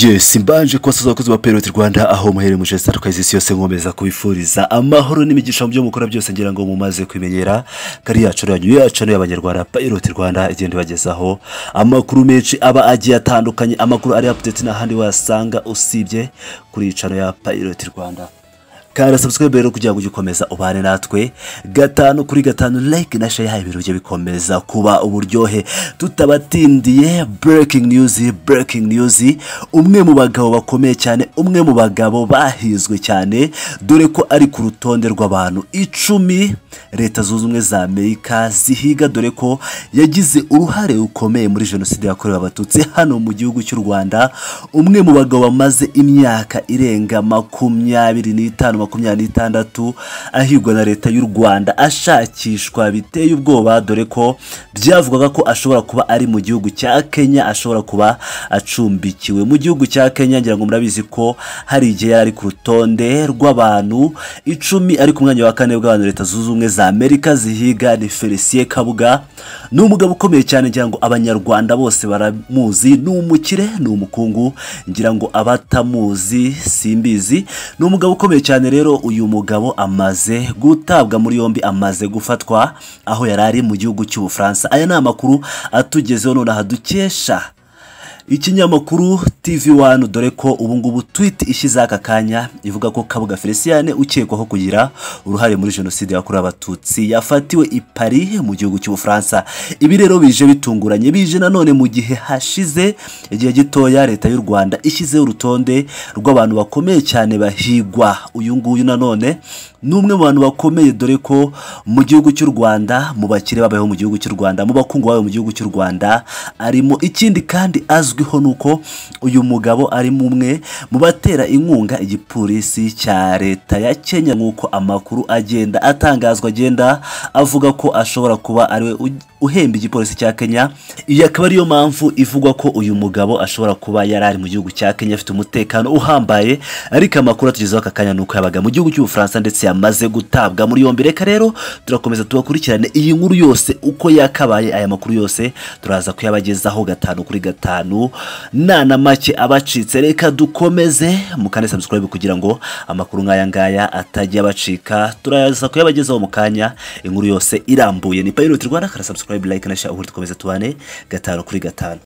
Yes mbanje kubasaza abakozi ba Patriot Rwanda aho muhere mu je zitandukanye isi yose nkomeza kubifuriza amahoro n'imigisha mu byo mukora byose ngira ngo mumaze kwimenyera kari yacu ranyu yacu no y'abanyarwanda Patriot Rwanda igenda ibagezaho amakuru menshi aba agiye atandukanye amakuru ari update n'ahandi wasanga usibye kuri icano ya Patriot Rwanda kanda subscribe rero kugira ngo ujye ukomeza ubane natwe gatanu kuri gatanu like na share ibintu bikomeza kuba uburyohe tutabatindiye breaking news breaking news umwe mu bagabo bakomeye cyane umwe mu bagabo bahizwe cyane dore ko ari ku rutonde rw'abantu icumi leta zunze ubumwe za amerika zihiga dore ko yagize uruhare rukomeye muri jenoside yakorewe abatutsi hano mu gihugu cy'u rwanda umwe mu bagabo bamaze imyaka irenga makumyabiri n'itanu makumyabiri n'itandatu ahigwa na leta y'u rwanda ashakishwa biteye ubwoba dore ko byavugaga ko ashobora kuba ari mu gihugu cya kenya ashobora kuba acumbikiwe mu gihugu cya kenya ngira ngo murabizi ko hari igihe yari ku rutonde rw'abantu icumi ari ku mwanya wa kane bw'abantu leta zunze ubumwe za amerika zihiga ni felicien kabuga ni umugabo ukomeye cyane ngira ngo abanyarwanda bose baramuzi ni umukire ni umukungu ngira ngo abatamuzi simbizi ni umugabo ukomeye cyane none rero uyu mugabo amaze gutabwa muri yombi amaze gufatwa aho yari ari mu gihugu cy'ubufaransa aya ni amakuru atugezeho nonaha dukesha ikinyamakuru tv wani dore ko ubungubu twiti ishyizeho aka kanya ivuga ko kabuga felicien ukekwaho kugira uruhare muri jenoside yakorewe abatutsi yafatiwe i paris mu gihugu cy'ubufaransa ibi rero bije bitunguranye bije nanone mu gihe hashize igihe gitoya leta y'u rwanda ishyizeho urutonde rw'abantu bakomeye cyane bahigwa uyu nguyu nanone ni umwe mu bantu bakomeye dore ko mu gihugu cy'u rwanda mu bakire babayeho mu gihugu cy'u rwanda mu bakungu babayeho mu gihugu cy'u rwanda arimo ikindi kandi azwi bikazwiho nuko uyu mugabo ari mumwe mu batera inkunga igipolisi cya leta ya kenya nk'uko amakuru agenda atangazwa agenda avuga ko ashobora kuba ariwe uhemba igipolisi cya Kenya iyi akaba ariyo mpamvu ivugwa ko uyu mugabo ashobora kuba yari ari mu gihugu cya Kenya afite umutekano uhambaye ariko amakuru atugezeho aka kanya nuko yabaga mu gihugu cy'ubufaransa ndetse yamaze gutabwa muri yombi reka rero turakomeza tubakurikirane iyi nkuru yose uko yakabaye aya makuru yose turaza kuyabagezaho gatanu kuri gatanu na na make abacitse reka dukomeze mukande subscribe kugira ngo amakuru nk'aya ngaya atajya abacika turaza kuyabagezaho mu kanya inkuru yose irambuye ni payiroti rwanda karasubscribe twari burayike na sha uhuru dukomeza tubane gatanu kuri gatanu